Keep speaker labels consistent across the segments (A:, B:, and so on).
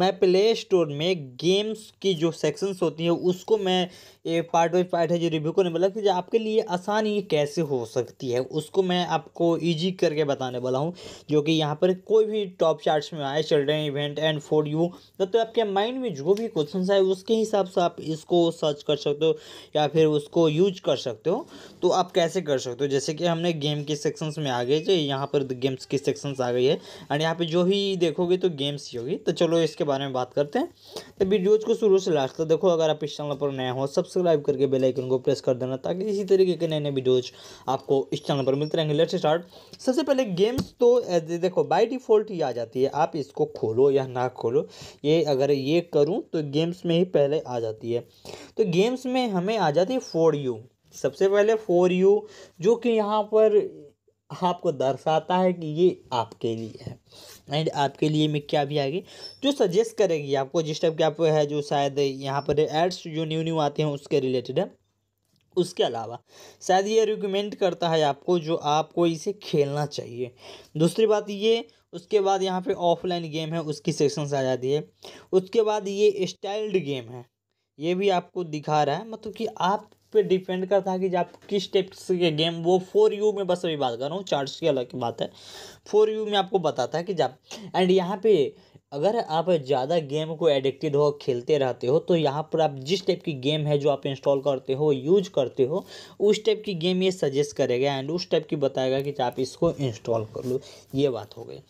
A: मैं play store में games की जो सेक्शंस होती हैं उसको मैं ये पार्ट बाई पार्ट है जो रिव्यू करने वाला कि आपके लिए आसान ये कैसे हो सकती है उसको मैं आपको इजी करके बताने वाला हूँ जो कि यहाँ पर कोई भी टॉप चार्ट्स में आए चल रहे हैं इवेंट एंड फॉर यू मतलब तो आपके माइंड में जो भी क्वेश्चन आए उसके हिसाब से आप इसको सर्च कर सकते हो या फिर उसको यूज कर सकते हो तो आप कैसे कर सकते हो जैसे कि हमने गेम के सेक्शंस में आ गए जो यहाँ पर गेम्स की सेक्शंस आ गई है एंड यहाँ पर जो भी देखोगे तो गेम्स ही होगी तो चलो इसके के बारे में बात करते हैं तो वीडियोज को शुरू से लास्ट तक देखो अगर आप इस चैनल पर नया हो सब्सक्राइब करके बेल आइकन को प्रेस कर देना ताकि इसी तरीके के नए नए वीडियोज आपको इस चैनल पर मिलते रहेंगे लेट्स स्टार्ट सबसे पहले गेम्स तो देखो बाई डिफ़ॉल्ट ही आ जाती है आप इसको खोलो या ना खोलो ये अगर ये करूँ तो गेम्स में ही पहले आ जाती है तो गेम्स में हमें आ जाती है फोर यू सबसे पहले फोर यू जो कि यहाँ पर आपको दर्शाता है कि ये आपके लिए है एंड आपके लिए में क्या भी आएगी जो सजेस्ट करेगी आपको जिस टाइप के आप है जो शायद यहाँ पर एड्स जो न्यू न्यू आते हैं उसके रिलेटेड है उसके अलावा शायद ये रिकमेंड करता है आपको जो आपको इसे खेलना चाहिए दूसरी बात ये उसके बाद यहाँ पे ऑफलाइन गेम है उसकी सेक्शंस आ जाती है उसके बाद ये स्टाइल्ड गेम है ये भी आपको दिखा रहा है मतलब कि आप पे डिपेंड करता है कि आप किस टाइप के गेम वो फोर यू में बस अभी बात कर रहा हूँ चार्ट्स की अलग बात है फोर यू में आपको बताता है कि जब एंड यहाँ पे अगर आप ज़्यादा गेम को एडिक्टेड हो खेलते रहते हो तो यहाँ पर आप जिस टाइप की गेम है जो आप इंस्टॉल करते हो यूज करते हो उस टाइप की गेम ये सजेस्ट करेगा एंड उस टाइप की बताएगा कि आप इसको इंस्टॉल कर लो ये बात हो गई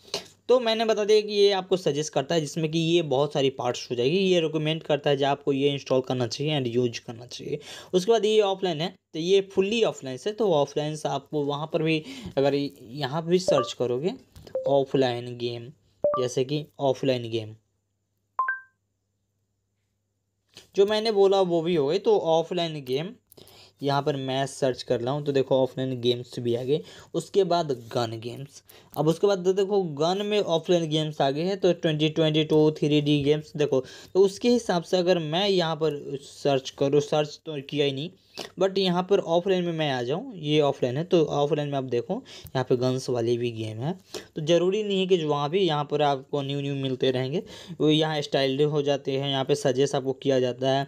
A: तो मैंने बता दिया कि ये आपको सजेस्ट करता है जिसमें कि ये बहुत सारी पार्ट्स हो जाएगी ये रिकमेंड करता है जो आपको ये इंस्टॉल करना चाहिए एंड यूज करना चाहिए उसके बाद ये ऑफलाइन है तो ये फुल्ली ऑफलाइन है तो ऑफलाइन से आपको वहाँ पर भी अगर यहाँ पर भी सर्च करोगे ऑफलाइन तो गेम जैसे कि ऑफलाइन गेम जो मैंने बोला वो भी हो गई तो ऑफलाइन गेम यहाँ पर मैं सर्च कर रहा हूँ तो देखो ऑफलाइन गेम्स भी आ गए उसके बाद गन गेम्स अब उसके बाद देखो गन में ऑफलाइन गेम्स आ गए हैं तो twenty twenty two three D games देखो तो उसके हिसाब से अगर मैं यहाँ पर सर्च करूँ सर्च तो किया ही नहीं बट यहाँ पर ऑफलाइन में मैं आ जाऊँ ये ऑफलाइन है तो ऑफलाइन में आप देखो यहाँ पर गन्स वाली भी गेम है तो ज़रूरी नहीं है कि जो वहाँ भी यहाँ पर आपको न्यू न्यू मिलते रहेंगे वो यहाँ स्टाइल हो जाते हैं यहाँ पर सजेस्ट आपको किया जाता है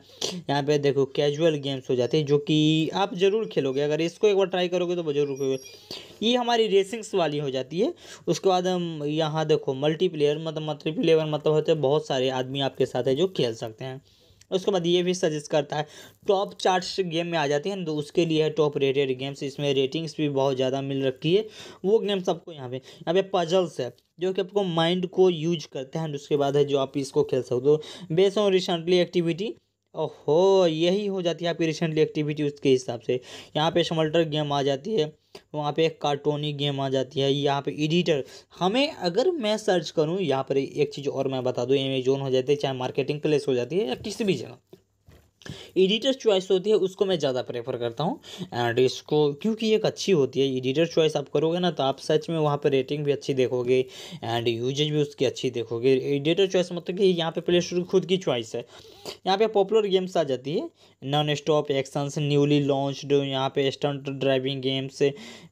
A: यहाँ पर देखो कैजुअल गेम्स हो जाते हैं जो कि आप ज़रूर खेलोगे अगर इसको एक बार ट्राई करोगे तो ज़रूर खेलोगे ये हमारी रेसिंग्स वाली हो जाती है उसके बाद हम यहाँ देखो मल्टीप्लेयर मतलब मल्टीप्लेयर मतलब होते हैं बहुत सारे आदमी आपके साथ है जो खेल सकते हैं उसके बाद ये भी सजेस्ट करता है टॉप चार्ट्स गेम में आ जाती है तो उसके लिए है टॉप रेटेड गेम्स इसमें रेटिंग्स भी बहुत ज़्यादा मिल रखी है वो गेम्स आपको यहाँ पे यहाँ पे पजल्स है जो कि आपको माइंड को यूज करते हैं उसके बाद है जो आप इसको खेल सकते हो बेस ऑन रिसेंटली एक्टिविटी ओहो यही हो जाती है आपकी रिसेंटली एक्टिविटी उसके हिसाब से यहाँ पे स्मल्टर गेम आ जाती है वहाँ पे एक कार्टूनी गेम आ जाती है यहाँ पे एडिटर हमें अगर मैं सर्च करूँ यहाँ पर एक चीज़ और मैं बता दूँ एमेजोन हो जाती है चाहे मार्केटिंग प्लेस हो जाती है या किसी भी जगह एडिटर चॉइस होती है उसको मैं ज़्यादा प्रेफर करता हूँ एंड इसको क्योंकि एक अच्छी होती है एडिटर चॉइस आप करोगे ना तो आप सच में वहाँ पर रेटिंग भी अच्छी देखोगे एंड यूजेज भी उसकी अच्छी देखोगे एडिटर चॉइस मतलब कि यहाँ पे प्ले स्टोर खुद की चॉइस है यहाँ पे पॉपुलर गेम्स आ जाती है non stop actions newly launched यहाँ पे stunt driving games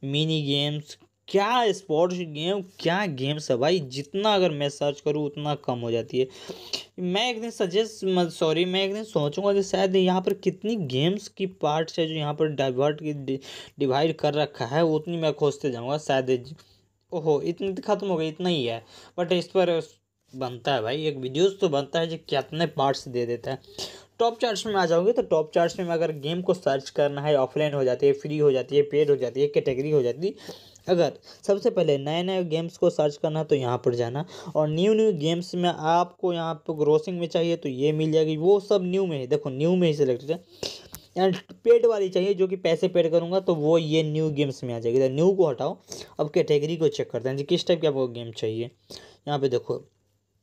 A: mini games क्या स्पोर्ट्स गेम क्या गेम्स है भाई जितना अगर मैं सर्च करूँ उतना कम हो जाती है मैं एक दिन सजेस्ट सॉरी मैं एक दिन सोचूंगा कि शायद यहाँ पर कितनी गेम्स की पार्ट्स है जो यहाँ पर डाइवर्ट की डिवाइड कर रखा है उतनी मैं खोजते जाऊँगा शायद ओहो इतनी तो ख़त्म हो गई इतना ही है बट इस पर बनता है भाई एक वीडियोज तो बनता है जो कितने पार्ट्स दे देता है टॉप चार्ट्स में आ जाओगे तो टॉप चार्ट्स में अगर गेम को सर्च करना है ऑफलाइन हो जाती है फ्री हो जाती है पेड हो जाती है कैटेगरी हो जाती है अगर सबसे पहले नए नए गेम्स को सर्च करना तो यहाँ पर जाना और न्यू न्यू गेम्स में आपको यहाँ पर ग्रोसिंग में चाहिए तो ये मिल जाएगी वो सब न्यू में है देखो न्यू में ही सिलेक्टेड है एंड पेड वाली चाहिए जो कि पैसे पेड करूँगा तो वो ये न्यू गेम्स में आ जाएगी न्यू को हटाओ अब कैटेगरी को चेक करते हैं जी किस टाइप की आपको गेम चाहिए यहाँ पे देखो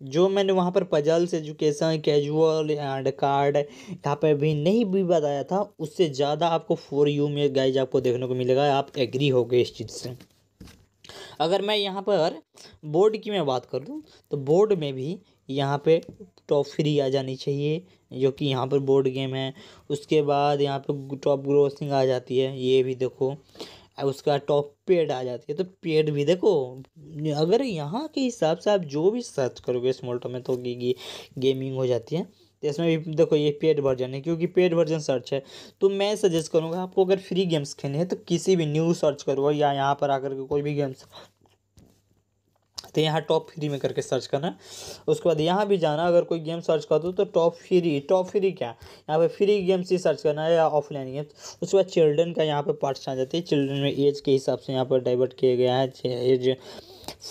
A: जो मैंने वहाँ पर puzzles education casual and card यहाँ पर भी नहीं भी बताया था उससे ज़्यादा आपको फोर यू में गाइज आपको देखने को मिलेगा आप एग्री हो गए इस चीज़ से अगर मैं यहाँ पर बोर्ड की मैं बात कर लूँ तो बोर्ड में भी यहाँ पे टॉप फ्री आ जानी चाहिए जो कि यहाँ पर बोर्ड गेम है उसके बाद यहाँ पर टॉप ग्रोसिंग आ जाती है ये भी देखो और उसका टॉप पेड आ जाती है तो पेड भी देखो अगर यहाँ के हिसाब से आप जो भी सर्च करोगे स्मोल्टो में तो गे, गे, गेमिंग हो जाती है तो इसमें भी देखो ये पेड वर्जन है क्योंकि पेड वर्जन सर्च है तो मैं सजेस्ट करूँगा आपको अगर फ्री गेम्स खेलने हैं तो किसी भी न्यूज़ सर्च करो या यहाँ पर आकर के कोई भी गेम्स तो यहाँ टॉप फ्री में करके सर्च करना उसके बाद यहाँ भी जाना अगर कोई गेम सर्च कर दो तो टॉप फ्री टॉप फ्री क्या यहाँ पे फ्री गेम्स ही सर्च करना है या ऑफलाइन गेम्स उसके बाद चिल्ड्रन का यहाँ पे पार्ट्स आ जाती है चिल्ड्रन में एज के हिसाब से यहाँ पर डाइवर्ट किया गया है एज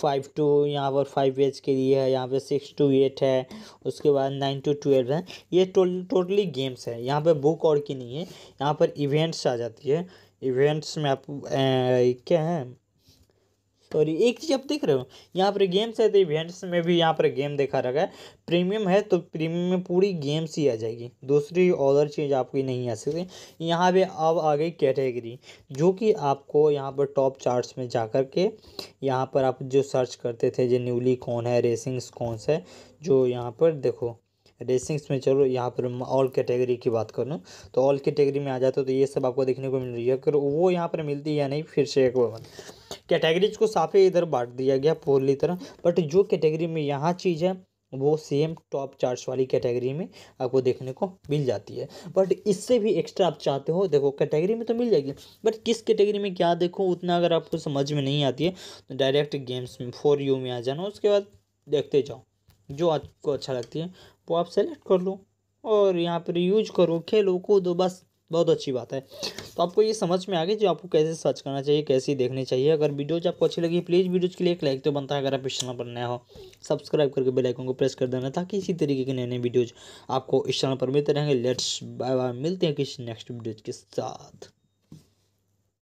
A: फाइव टू यहाँ पर फाइव एज के लिए है यहाँ पे सिक्स टू एट है उसके बाद नाइन टू ट्वेल्व है ये टोटली गेम्स है यहाँ पर बुक और की नहीं है यहाँ पर इवेंट्स आ जाती है इवेंट्स में आप ए, क्या है और एक चीज़ आप देख रहे हो यहाँ पर गेम्स है तो इवेंट्स में भी यहाँ पर गेम देखा रखा है प्रीमियम है तो प्रीमियम में पूरी गेम्स ही आ जाएगी दूसरी और चीज़ आपकी नहीं आ सकती यहाँ पे अब आ गई कैटेगरी जो कि आपको यहाँ पर टॉप चार्ट्स में जा कर के यहाँ पर आप जो सर्च करते थे जो न्यूली कौन है रेसिंग्स कौन से है जो यहाँ पर देखो रेसिंग्स में चलो यहाँ पर ऑल कैटेगरी की बात करूँ तो ऑल कैटेगरी में आ जाते तो ये सब आपको देखने को मिल रही है अगर वो यहाँ पर मिलती है या नहीं फिर से एक बार कैटेगरीज को ही इधर बांट दिया गया पूरी तरह बट जो कैटेगरी में यहाँ चीज़ है वो सेम टॉप चार्ट्स वाली कैटेगरी में आपको देखने को मिल जाती है बट इससे भी एक्स्ट्रा आप चाहते हो देखो कैटेगरी में तो मिल जाएगी बट किस कैटेगरी में क्या देखो उतना अगर आपको समझ में नहीं आती है तो डायरेक्ट गेम्स में फोर यू में आ जाना उसके बाद देखते जाओ जो आपको अच्छा लगती है वो आप सेलेक्ट कर लो और यहाँ पर यूज करो खेलो कूदो बस बहुत अच्छी बात है तो आपको ये समझ में आ गया जो आपको कैसे सर्च करना चाहिए कैसे देखनी चाहिए अगर वीडियोज आपको अच्छी लगी प्लीज़ वीडियोज के लिए एक लाइक तो बनता है अगर आप इस चैनल पर नया हो सब्सक्राइब करके बेलाइकन को प्रेस कर देना ताकि इसी तरीके के नए नए वीडियोज आपको इस चैनल पर मिलते रहेंगे लेट्स बाय बाय मिलते हैं किसी नेक्स्ट वीडियोज के साथ